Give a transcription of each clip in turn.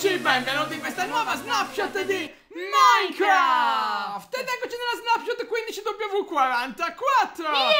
amici, benvenuti in questa nuova Snapchat di Minecraft! Ed eccoci nella Snapshot 15W44 yeah!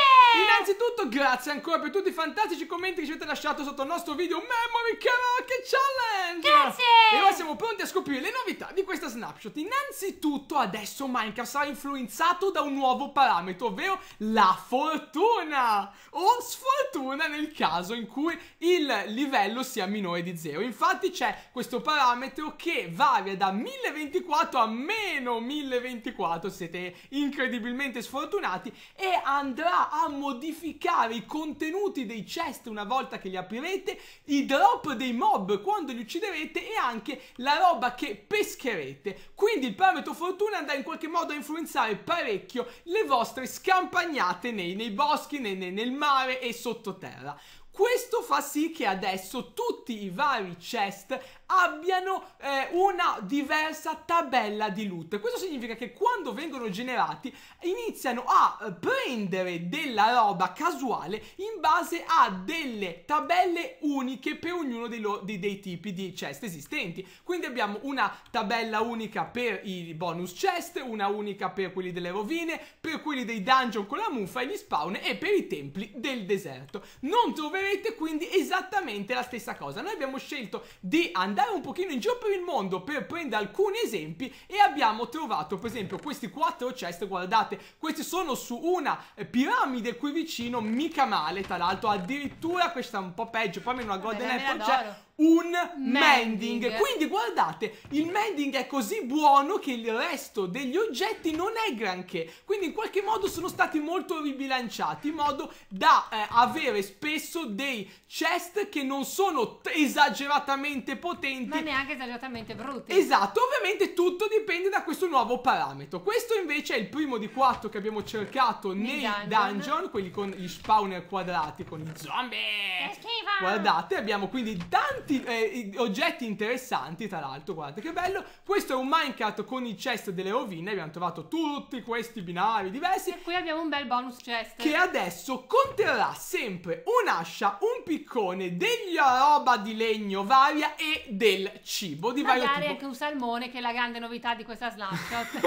Innanzitutto grazie ancora per tutti i fantastici commenti che ci avete lasciato sotto il nostro video Memory Karaoke Challenge Grazie! E ora siamo pronti a scoprire le novità di questa Snapshot Innanzitutto adesso Minecraft sarà influenzato da un nuovo parametro Ovvero la fortuna O sfortuna nel caso in cui il livello sia minore di 0 Infatti c'è questo parametro che varia da 1024 a meno 1024, siete incredibilmente sfortunati, e andrà a modificare i contenuti dei chest una volta che li aprirete, i drop dei mob quando li ucciderete e anche la roba che pescherete. Quindi il parametro fortuna andrà in qualche modo a influenzare parecchio le vostre scampagnate nei, nei boschi, nei, nei, nel mare e sottoterra. Questo fa sì che adesso tutti i vari chest abbiano eh, una diversa tabella di loot. Questo significa che quando vengono generati iniziano a eh, prendere della roba casuale in base a delle tabelle uniche per ognuno dei, loro, dei, dei tipi di chest esistenti. Quindi abbiamo una tabella unica per i bonus chest, una unica per quelli delle rovine, per quelli dei dungeon con la muffa e gli spawn e per i templi del deserto. Non troverete quindi esattamente la stessa cosa. Noi abbiamo scelto di andare andare un pochino in giro per il mondo per prendere alcuni esempi e abbiamo trovato per esempio questi quattro chest, guardate, questi sono su una piramide qui vicino, mica male, tra l'altro addirittura questa è un po' peggio, poi meno una golden apple c'è, un mending. mending. Quindi guardate, il mending è così buono che il resto degli oggetti non è granché. Quindi in qualche modo sono stati molto ribilanciati in modo da eh, avere spesso dei chest che non sono esageratamente potenti. Ma neanche esageratamente brutti. Esatto, ovviamente tutto dipende da questo nuovo parametro. Questo invece è il primo di quattro che abbiamo cercato nei, dungeon. dungeon. quelli con gli spawner quadrati, con i zombie. Guardate, abbiamo quindi tanti tanti eh, oggetti interessanti, tra l'altro, guardate che bello. Questo è un Minecraft con i chest delle rovine, abbiamo trovato tutti questi binari diversi. E qui abbiamo un bel bonus chest. Che adesso conterrà sempre un'ascia, un piccone, della roba di legno varia e del cibo di Magari vario tipo. anche un salmone che è la grande novità di questa snapshot.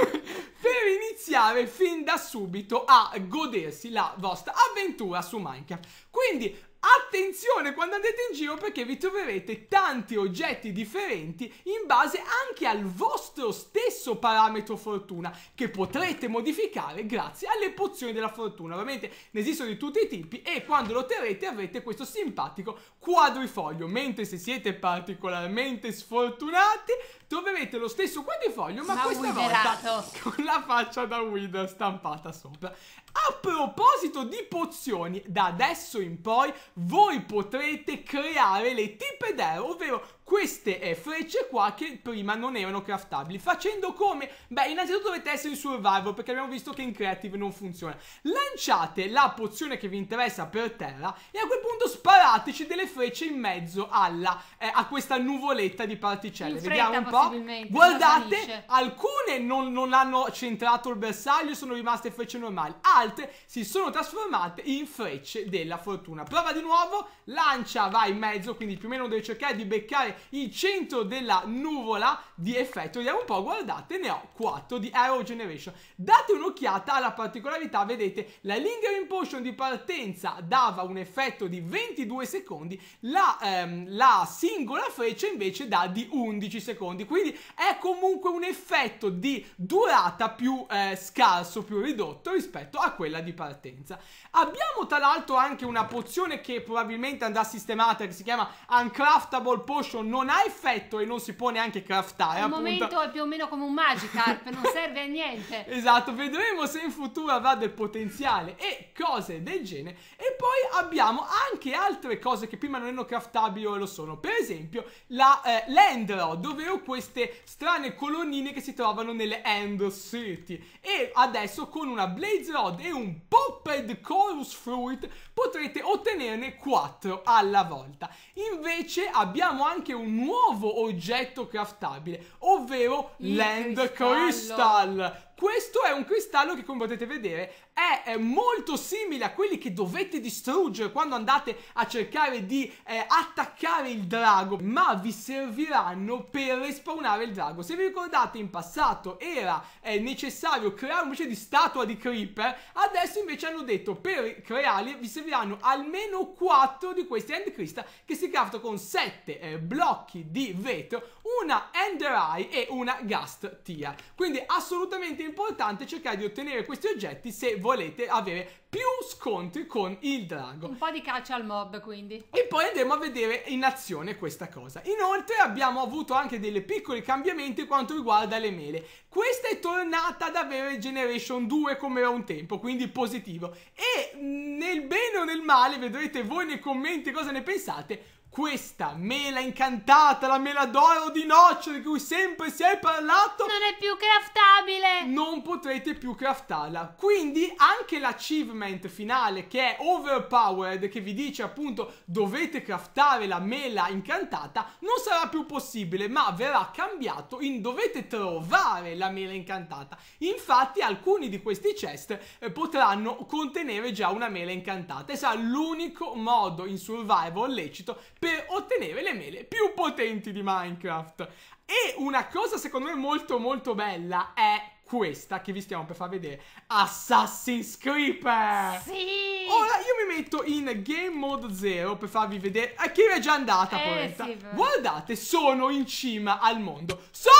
per iniziare fin da subito a godersi la vostra avventura su Minecraft. Quindi attenzione quando andate in giro perché vi troverete tanti oggetti differenti in base anche al vostro stesso parametro fortuna che potrete modificare grazie alle pozioni della fortuna. Ovviamente ne esistono di tutti i tipi e quando lo otterrete avrete questo simpatico quadrifoglio, mentre se siete particolarmente sfortunati troverete lo stesso quadrifoglio ma, ma questa widerato. volta con la faccia da Wither stampata sopra. A proposito di pozioni, da adesso in poi voi potrete creare le tipe d'air, ovvero queste eh, frecce qua che prima non erano craftabili. Facendo come? Beh, innanzitutto dovete essere in survival perché abbiamo visto che in creative non funziona. Lanciate la pozione che vi interessa per terra e a quel punto sparateci delle frecce in mezzo alla, eh, a questa nuvoletta di particelle. Fretta, Vediamo un po'. Guardate, alcune non, non hanno centrato il bersaglio, sono rimaste frecce normali. Altre si sono trasformate in frecce della fortuna. Prova di nuovo, lancia, va in mezzo, quindi più o meno deve cercare di beccare il centro della nuvola di effetto. Vediamo un po', guardate, ne ho 4 di Arrow Generation. Date un'occhiata alla particolarità, vedete, la lingering potion di partenza dava un effetto di 22 secondi, la, ehm, la singola freccia invece dà di 11 secondi, quindi è comunque un effetto di durata più eh, scarso, più ridotto rispetto a quella di partenza. Abbiamo tra l'altro anche una pozione che probabilmente andrà sistemata, che si chiama Uncraftable Potion non ha effetto e non si può neanche craftare. Al momento è più o meno come un Magikarp, non serve a niente. Esatto, vedremo se in futuro avrà del potenziale e cose del genere. E poi abbiamo anche altre cose che prima non erano craftabili o lo sono. Per esempio la eh, Landrod, ovvero queste strane colonnine che si trovano nelle End City. E adesso con una Blaze Rod e un Popped Chorus Fruit potrete ottenerne 4 alla volta. Invece abbiamo anche anche un nuovo oggetto craftabile, ovvero Il Land Crystal. Crystal. Questo è un cristallo che come potete vedere è, molto simile a quelli che dovete distruggere quando andate a cercare di eh, attaccare il drago, ma vi serviranno per respawnare il drago. Se vi ricordate in passato era eh, necessario creare una specie di statua di creeper, adesso invece hanno detto per crearli vi serviranno almeno 4 di questi end crystal che si craftano con 7 eh, blocchi di vetro, una ender eye e una ghast tear. Quindi assolutamente importante cercare di ottenere questi oggetti se volete avere più scontri con il drago. Un po' di caccia al mob quindi. E poi andremo a vedere in azione questa cosa. Inoltre abbiamo avuto anche delle piccoli cambiamenti quanto riguarda le mele. Questa è tornata ad avere Generation 2 come era un tempo, quindi positivo. E mm, nel bene o nel male, vedrete voi nei commenti cosa ne pensate, questa mela incantata, la mela d'oro di noccio di cui sempre si è parlato, non è più craftata stabile! Non potrete più craftarla. Quindi anche l'achievement finale che è overpowered, che vi dice appunto dovete craftare la mela incantata, non sarà più possibile, ma verrà cambiato in dovete trovare la mela incantata. Infatti alcuni di questi chest eh, potranno contenere già una mela incantata e sarà l'unico modo in survival lecito per ottenere le mele più potenti di Minecraft. E una cosa secondo me molto molto bella è questa che vi stiamo per far vedere Assassin's Creeper Sì Ora io mi metto in Game Mode 0 per farvi vedere A chi è già andata eh, sì, Guardate sono in cima al mondo Sono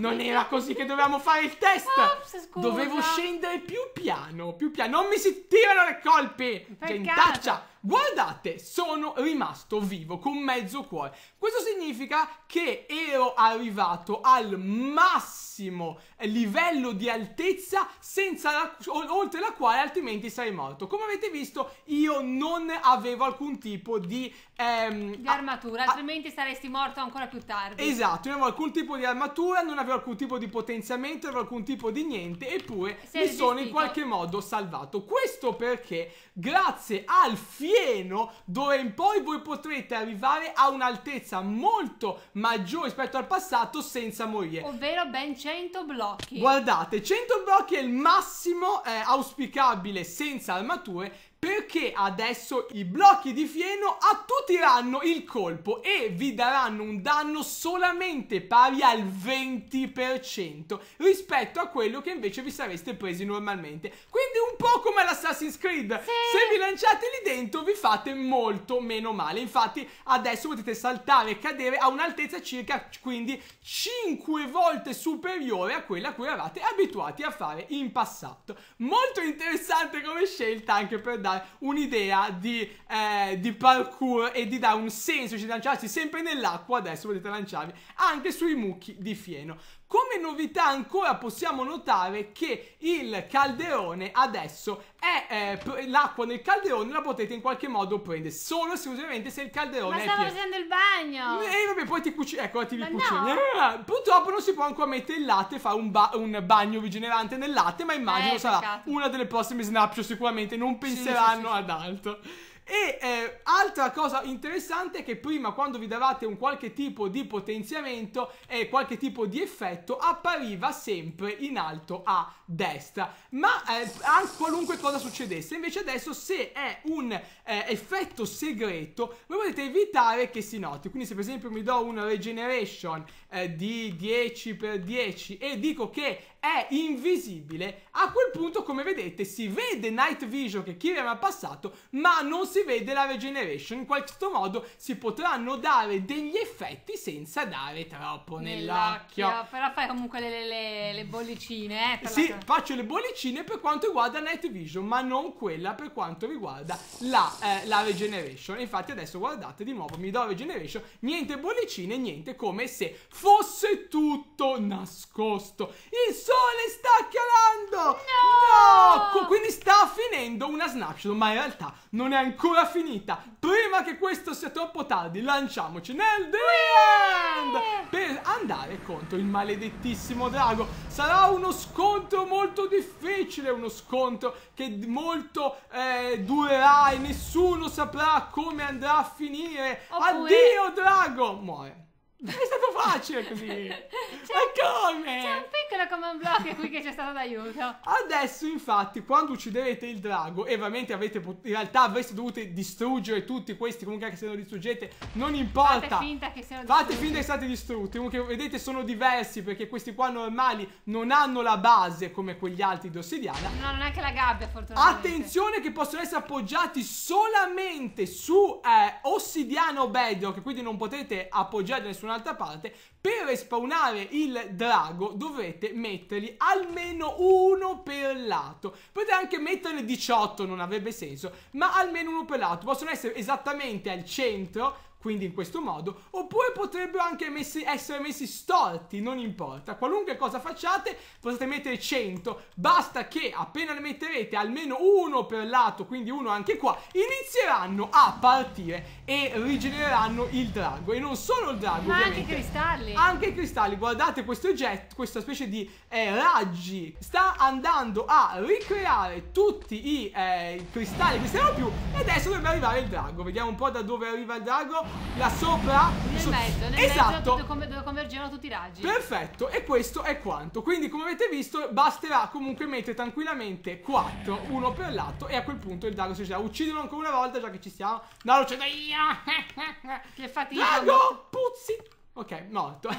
Non era così che dovevamo fare il test. Ops, scusa. Dovevo scendere più piano, più piano. Non mi si tirano le colpi. Peccato. Gentaccia. Guardate, sono rimasto vivo con mezzo cuore. Questo significa che ero arrivato al massimo livello di altezza senza la, oltre la quale altrimenti sarei morto. Come avete visto, io non avevo alcun tipo di... Ehm, di armatura, a, altrimenti a, saresti morto ancora più tardi. Esatto, non avevo alcun tipo di armatura, non avevo alcun tipo di potenziamento, non avevo alcun tipo di niente, eppure Sei mi sono in qualche modo salvato. Questo perché grazie al film pieno dove in poi voi potrete arrivare a un'altezza molto maggiore rispetto al passato senza morire. Ovvero ben 100 blocchi. Guardate, 100 blocchi è il massimo eh, auspicabile senza armature perché adesso i blocchi di fieno attutiranno il colpo e vi daranno un danno solamente pari al 20% rispetto a quello che invece vi sareste presi normalmente. Quindi un po' come l'Assassin's Creed. Sì. Se vi lanciate lì dentro vi fate molto meno male. Infatti adesso potete saltare e cadere a un'altezza circa quindi 5 volte superiore a quella a cui eravate abituati a fare in passato. Molto interessante come scelta anche per dare un'idea di, eh, di, parkour e di dare un senso. Ci lanciarsi sempre nell'acqua, adesso potete lanciarvi anche sui mucchi di fieno. Come novità ancora possiamo notare che il calderone adesso è eh, l'acqua nel calderone la potete in qualche modo prendere solo esclusivamente se il calderone ma è stavo facendo il bagno eh, e vabbè poi ti cucini ecco ti TV no. Eh, eh, purtroppo non si può ancora mettere il latte fare un, ba un, bagno rigenerante nel latte ma immagino eh, sarà peccato. una delle prossime snapshot cioè sicuramente non penseranno sì, sì, sì, ad altro e eh, Altra cosa interessante è che prima quando vi davate un qualche tipo di potenziamento e qualche tipo di effetto appariva sempre in alto a destra, ma eh, a qualunque cosa succedesse. Invece adesso se è un eh, effetto segreto voi potete evitare che si noti. Quindi se per esempio mi do una regeneration eh, di 10x10 e dico che è invisibile, a quel punto come vedete si vede Night Vision che Kiriam ha passato, ma non si vede la regeneration Generation. In questo modo si potranno dare degli effetti senza dare troppo nell'occhio. nell'occhio. Però fai comunque le, le, le bollicine. Eh, sì, la... faccio le bollicine per quanto riguarda Night Vision, ma non quella per quanto riguarda la, eh, la Regeneration. Infatti adesso guardate di nuovo, mi do Regeneration, niente bollicine, niente come se fosse tutto nascosto. Il sole sta calando! No! no! Quindi sta finendo una snapshot, ma in realtà non è ancora finita prima che questo sia troppo tardi, lanciamoci nel Dreamland per andare contro il maledettissimo drago. Sarà uno scontro molto difficile, uno scontro che molto eh, durerà e nessuno saprà come andrà a finire. Oppure... Addio drago! Muore. È stato facile così. Ma come? C'è un piccolo command block qui che ci è stato d'aiuto. Adesso, infatti, quando ucciderete il drago, e ovviamente avete pot- in realtà avreste dovuto distruggere tutti questi, comunque anche se lo distruggete, non importa. Fate finta che siano distrutti. Fate finta che siate distrutti. Comunque, vedete, sono diversi perché questi qua normali non hanno la base come quegli altri di ossidiana. No, non è che la gabbia, fortunatamente. Attenzione che possono essere appoggiati solamente su eh, o bedrock, quindi non potete appoggiare nessuna un'altra parte, per respawnare il drago dovrete mettergli almeno uno per lato. Potete anche metterne 18, non avrebbe senso, ma almeno uno per lato. Possono essere esattamente al centro quindi in questo modo, oppure potrebbero anche messi, essere messi storti, non importa, qualunque cosa facciate potete mettere 100, basta che appena ne metterete almeno uno per lato, quindi uno anche qua, inizieranno a partire e rigenereranno il drago, e non solo il drago Ma anche i cristalli, anche i cristalli, guardate questo oggetto, questa specie di eh, raggi, sta andando a ricreare tutti i eh, cristalli che stiamo più, e adesso dovrebbe arrivare il drago, vediamo un po' da dove arriva il drago, là sopra nel so mezzo nel esatto. mezzo dove, dove convergevano tutti i raggi perfetto e questo è quanto quindi come avete visto basterà comunque mettere tranquillamente 4 uno per lato e a quel punto il drago si ucciderà uccidilo ancora una volta già che ci siamo no lo uccido io che fatica drago puzzi Ok, morto. Ma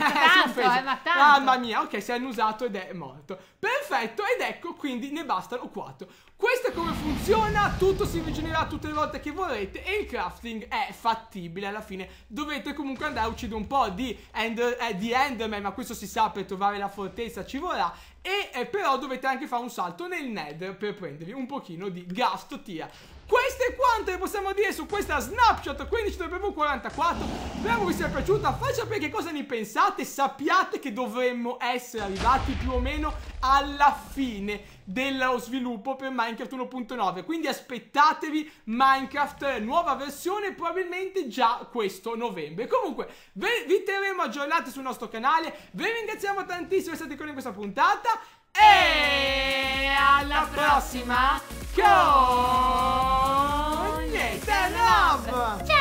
tanto, eh, ma tanto. Mamma mia, ok, si è annusato ed è morto. Perfetto, ed ecco, quindi ne bastano 4. Questo è come funziona, tutto si rigenererà tutte le volte che vorrete e il crafting è fattibile alla fine. Dovete comunque andare a uccidere un po' di, ender, eh, di Enderman, ma questo si sa per trovare la fortezza ci vorrà. E eh, però dovete anche fare un salto nel Nether per prendervi un pochino di gasto gastotia. Questo è quanto che possiamo dire su questa Snapchat 15W44 Spero vi sia piaciuta Fate sapere che cosa ne pensate Sappiate che dovremmo essere arrivati più o meno alla fine dello sviluppo per Minecraft 1.9 Quindi aspettatevi Minecraft nuova versione probabilmente già questo novembre Comunque vi terremo aggiornati sul nostro canale Vi ringraziamo tantissimo per essere stati con noi in questa puntata e alla prossima! Ciao! Receita Tchau!